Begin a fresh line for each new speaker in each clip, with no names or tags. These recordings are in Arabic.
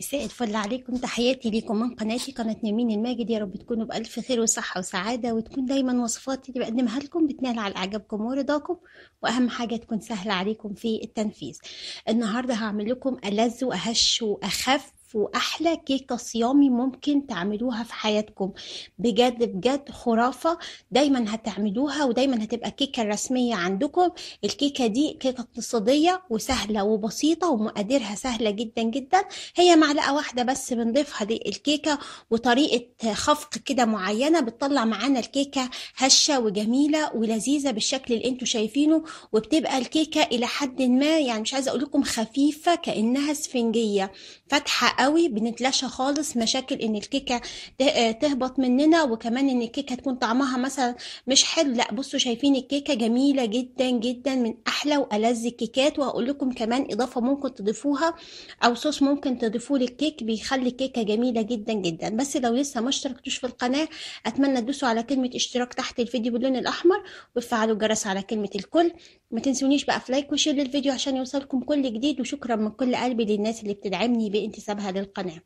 مساء الفل عليكم تحياتي ليكم من قناتي قناة نمين الماجد يا رب تكونوا بألف خير وصحة وسعادة وتكون دايما وصفاتي اللي بقدمها لكم بتنال على إعجابكم ورضاكم وأهم حاجة تكون سهلة عليكم في التنفيذ النهاردة هعمل لكم ألذ وأهش وأخف واحلى كيكه صيامي ممكن تعملوها في حياتكم بجد بجد خرافه دايما هتعملوها ودايما هتبقى الكيكه الرسميه عندكم الكيكه دي كيكه اقتصاديه وسهله وبسيطه ومقاديرها سهله جدا جدا هي معلقه واحده بس بنضيفها دي الكيكه وطريقه خفق كده معينه بتطلع معانا الكيكه هشه وجميله ولذيذه بالشكل اللي انتم شايفينه وبتبقى الكيكه الى حد ما يعني مش عايزه اقول لكم خفيفه كانها اسفنجيه فاتحه قوي بنتلاشى خالص مشاكل ان الكيكه آه، تهبط مننا وكمان ان الكيكه تكون طعمها مثلا مش حلو لا بصوا شايفين الكيكه جميله جدا جدا من احلى والذ الكيكات وهقول لكم كمان اضافه ممكن تضيفوها او صوص ممكن تضيفوه للكيك بيخلي الكيكه جميله جدا جدا بس لو لسه ما اشتركتوش في القناه اتمنى تدوسوا على كلمه اشتراك تحت الفيديو باللون الاحمر وتفعلوا الجرس على كلمه الكل ما تنسونيش بقى في لايك وشير للفيديو عشان يوصلكم كل جديد وشكرا من كل قلبي للناس اللي بتدعمني بانتسابها هذه القناة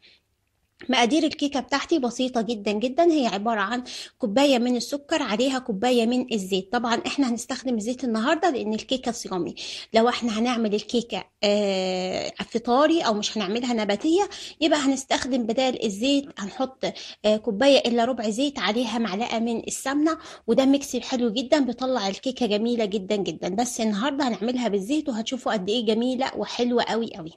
مقادير الكيكة بتاعتي بسيطة جدا جدا هي عبارة عن كوباية من السكر عليها كوباية من الزيت طبعا احنا هنستخدم الزيت النهاردة لان الكيكة صيامي لو احنا هنعمل الكيكة آه، فطاري او مش هنعملها نباتية يبقى هنستخدم بدال الزيت هنحط آه، كوباية الا ربع زيت عليها معلقة من السمنة وده ميكس حلو جدا بيطلع الكيكة جميلة جدا جدا بس النهاردة هنعملها بالزيت وهتشوفوا قد ايه جميلة وحلوة قوي قوي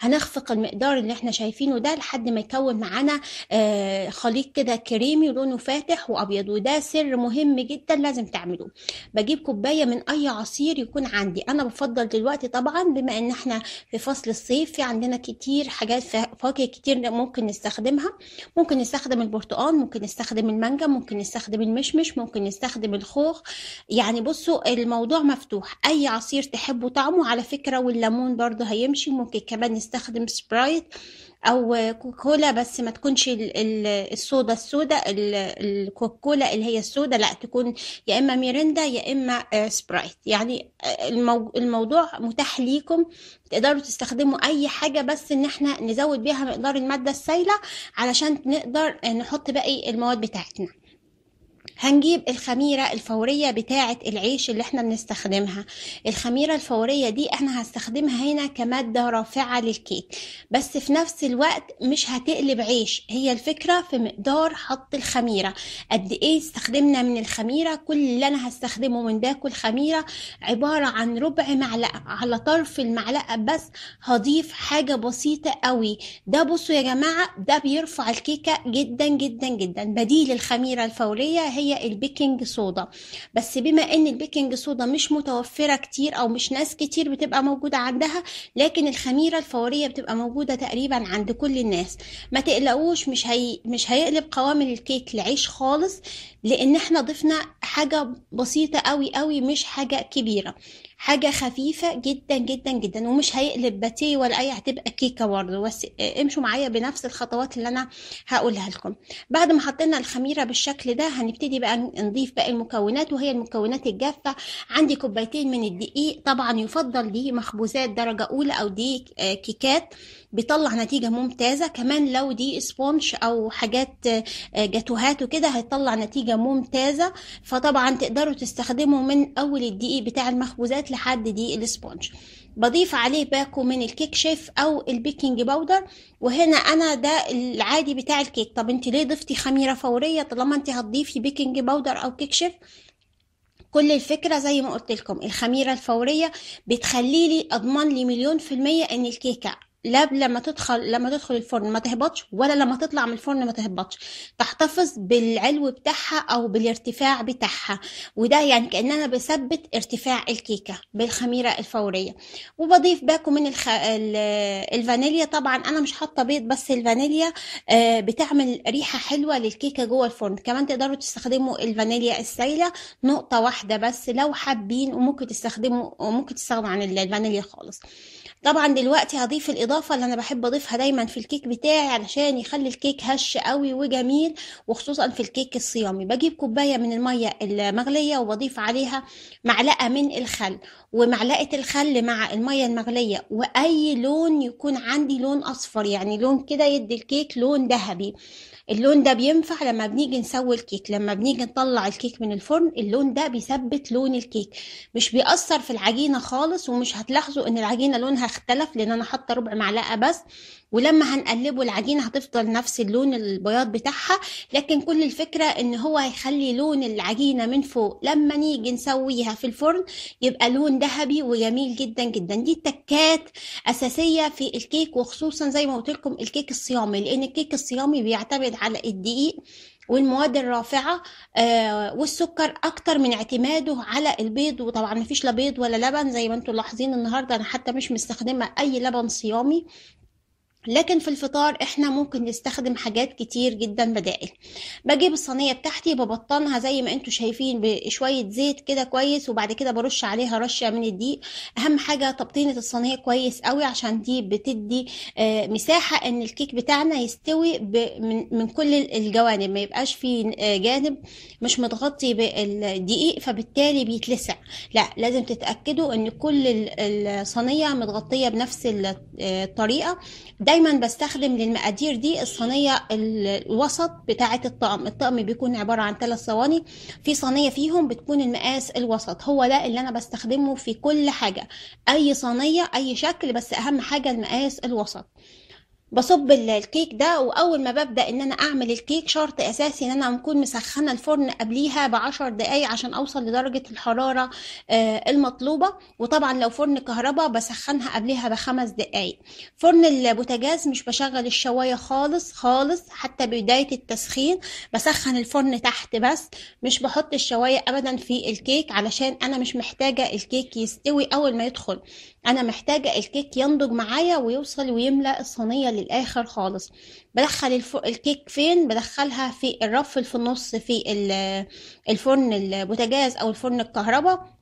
هنخفق المقدار اللي احنا شايفينه ده لحد ما يكون معانا آه، خليط كده كريمي لونه فاتح وابيض وده سر مهم جدا لازم تعملوه بجيب كوبايه من اي عصير يكون عندي انا بفضل دلوقتي طبعا بما ان احنا في فصل الصيف في عندنا كتير حاجات فواكه كتير ممكن نستخدمها ممكن نستخدم البرتقال ممكن نستخدم المانجا ممكن نستخدم المشمش ممكن نستخدم الخوخ يعني بصوا الموضوع مفتوح اي عصير تحبوا طعمه على فكره والليمون برضه هيمشي ممكن كمان نستخدم سبرايت او كوكولا بس ما تكونش الصودا السودا الكوكولا اللي هي السودا لا تكون يا اما ميرندا يا اما سبرايت يعني آه، الموضوع متاح ليكم تقدروا تستخدموا اي حاجه بس ان احنا نزود بيها مقدار الماده السائله علشان نقدر نحط باقي المواد بتاعتنا هنجيب الخميرة الفورية بتاعة العيش اللي احنا بنستخدمها الخميرة الفورية دي احنا هستخدمها هنا كمادة رافعة للكيك بس في نفس الوقت مش هتقلب عيش هي الفكرة في مقدار حط الخميرة قد ايه استخدمنا من الخميرة كل اللي انا هستخدمه من باكل خميرة عبارة عن ربع معلقة على طرف المعلقة بس هضيف حاجة بسيطة قوي ده بصوا يا جماعة ده بيرفع الكيكة جدا جدا جدا بديل الخميرة الفورية هي البيكنج صودا بس بما ان البيكنج صودا مش متوفره كتير او مش ناس كتير بتبقى موجوده عندها لكن الخميره الفوريه بتبقى موجوده تقريبا عند كل الناس ما تقلقوش مش هي مش هيقلب قوام الكيك لعيش خالص لان احنا ضفنا حاجه بسيطه قوي قوي مش حاجه كبيره حاجة خفيفة جدا جدا جدا ومش هيقلب باتيه ولا أي هتبقى كيكة برضه بس امشوا معايا بنفس الخطوات اللي أنا هقولها لكم بعد ما حطينا الخميرة بالشكل ده هنبتدي بقى نضيف باقي المكونات وهي المكونات الجافة عندي كوبايتين من الدقيق طبعا يفضل دي مخبوزات درجة أولى أو دي آه، كيكات بيطلع نتيجة ممتازة كمان لو دي سبونش أو حاجات آه، جاتوهات وكده هيطلع نتيجة ممتازة فطبعا تقدروا تستخدموا من أول الدقيق بتاع المخبوزات لحد دي السبونج بضيف عليه باكو من الكيك شيف او البيكنج باودر وهنا انا ده العادي بتاع الكيك طب انت ليه ضفتي خميره فوريه طالما انت هتضيفي بيكنج باودر او كيك شيف كل الفكرة زي ما قلت لكم الخميرة الفورية بتخليلي أضمن لي مليون في المية إن الكيكة لا لما تدخل لما تدخل الفرن ما تهبطش ولا لما تطلع من الفرن ما تهبطش تحتفظ بالعلو بتاعها او بالارتفاع بتاعها وده يعني كان انا بثبت ارتفاع الكيكه بالخميره الفوريه وبضيف باكو من الخ... الفانيليا طبعا انا مش حاطه بيض بس الفانيليا آه، بتعمل ريحه حلوه للكيكه جوه الفرن كمان تقدروا تستخدموا الفانيليا السائله نقطه واحده بس لو حابين وممكن تستخدموا وممكن تستغنوا عن الفانيليا خالص طبعا دلوقتي هضيف الاضافه اللي انا بحب اضيفها دايما في الكيك بتاعي علشان يخلي الكيك هش قوي وجميل وخصوصا في الكيك الصيامي بجيب كوبايه من الميه المغليه وبضيف عليها معلقه من الخل ومعلقه الخل مع الميه المغليه واي لون يكون عندي لون اصفر يعني لون كده يدي الكيك لون ذهبي اللون ده بينفع لما بنيجي نسوي الكيك لما بنيجي نطلع الكيك من الفرن اللون ده بيثبت لون الكيك مش بيأثر في العجينه خالص ومش هتلاحظوا ان العجينه لونها هيختلف لان انا حاطه ربع معلقه بس ولما هنقلبه العجينه هتفضل نفس اللون البياض بتاعها لكن كل الفكره ان هو هيخلي لون العجينه من فوق لما نيجي نسويها في الفرن يبقى لون ذهبي وجميل جدا جدا دي تكات اساسيه في الكيك وخصوصا زي ما قلت لكم الكيك الصيامي لان الكيك الصيامي بيعتمد على الدقيق والمواد الرافعة آه، والسكر أكتر من اعتماده على البيض وطبعا مفيش لا بيض ولا لبن زي ما انتم لاحظين النهاردة أنا حتى مش مستخدمة أي لبن صيامي لكن في الفطار احنا ممكن نستخدم حاجات كتير جدا بدائل بجيب الصينيه بتاعتي ببطنها زي ما انتم شايفين بشويه زيت كده كويس وبعد كده برش عليها رشه من الدقيق اهم حاجه تبطينه الصينيه كويس قوي عشان دي بتدي آه، مساحه ان الكيك بتاعنا يستوي من, كل الجوانب ما يبقاش في آه، جانب مش متغطي بالدقيق فبالتالي بيتلسع لا لازم تتاكدوا ان كل الصينيه متغطيه بنفس آه، الطريقه ده دايما بستخدم للمقادير دي الصينيه الوسط بتاعه الطقم الطقم بيكون عباره عن ثلاث صواني في صينيه فيهم بتكون المقاس الوسط هو ده اللي انا بستخدمه في كل حاجه اي صينيه اي شكل بس اهم حاجه المقاس الوسط بصب الكيك ده واول ما ببدا ان انا اعمل الكيك شرط اساسي ان انا اكون مسخنه الفرن قبليها بعشر دقايق عشان اوصل لدرجه الحراره آه، المطلوبه وطبعا لو فرن كهرباء بسخنها قبليها بخمس دقايق فرن البوتاجاز مش بشغل الشوايه خالص خالص حتى بدايه التسخين بسخن الفرن تحت بس مش بحط الشوايه ابدا في الكيك علشان انا مش محتاجه الكيك يستوي اول ما يدخل انا محتاجه الكيك ينضج معايا ويوصل ويملا الصينيه للآخر خالص بدخل الكيك فين بدخلها في الرف في النص في الفرن البوتاجاز أو الفرن الكهرباء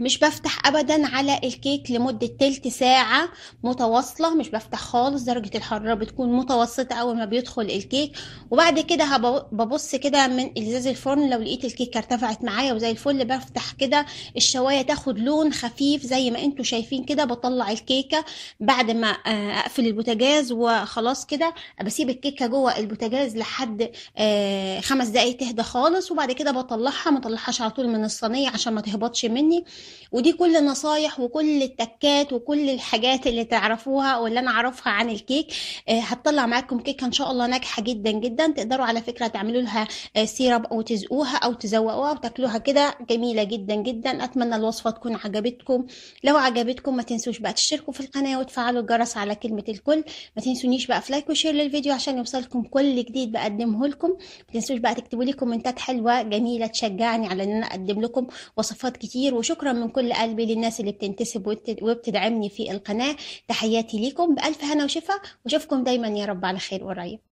مش بفتح ابدا على الكيك لمده تلت ساعه متواصله مش بفتح خالص درجه الحراره بتكون متوسطه اول ما بيدخل الكيك وبعد كده ببص كده من ازاز الفرن لو لقيت الكيكه ارتفعت معايا وزي الفل بفتح كده الشوايه تاخد لون خفيف زي ما انتم شايفين كده بطلع الكيكه بعد ما آه، اقفل البوتاجاز وخلاص كده بسيب الكيكه جوه البوتاجاز لحد آه، خمس دقايق تهدى خالص وبعد كده بطلعها ما اطلعهاش على طول من الصينيه عشان ما تهبطش مني ودي كل النصايح وكل التكات وكل الحاجات اللي تعرفوها واللي انا اعرفها عن الكيك آه، هتطلع معاكم كيكه ان شاء الله ناجحه جدا جدا تقدروا على فكره تعملوا لها آه، سيرب او تزقوها او تزوقوها وتاكلوها كده جميله جدا جدا اتمنى الوصفه تكون عجبتكم لو عجبتكم ما تنسوش بقى تشتركوا في القناه وتفعلوا الجرس على كلمه الكل ما تنسونيش بقى في لايك وشير للفيديو عشان يوصلكم كل جديد بقدمه لكم ما تنسوش بقى تكتبوا لي كومنتات حلوه جميله تشجعني على ان انا اقدم لكم وصفات كتير وشكرا من كل قلبي للناس اللي بتنتسب وبتدعمني في القناه تحياتي ليكم بالف هنا وشفا واشوفكم دايما يا رب على خير قريب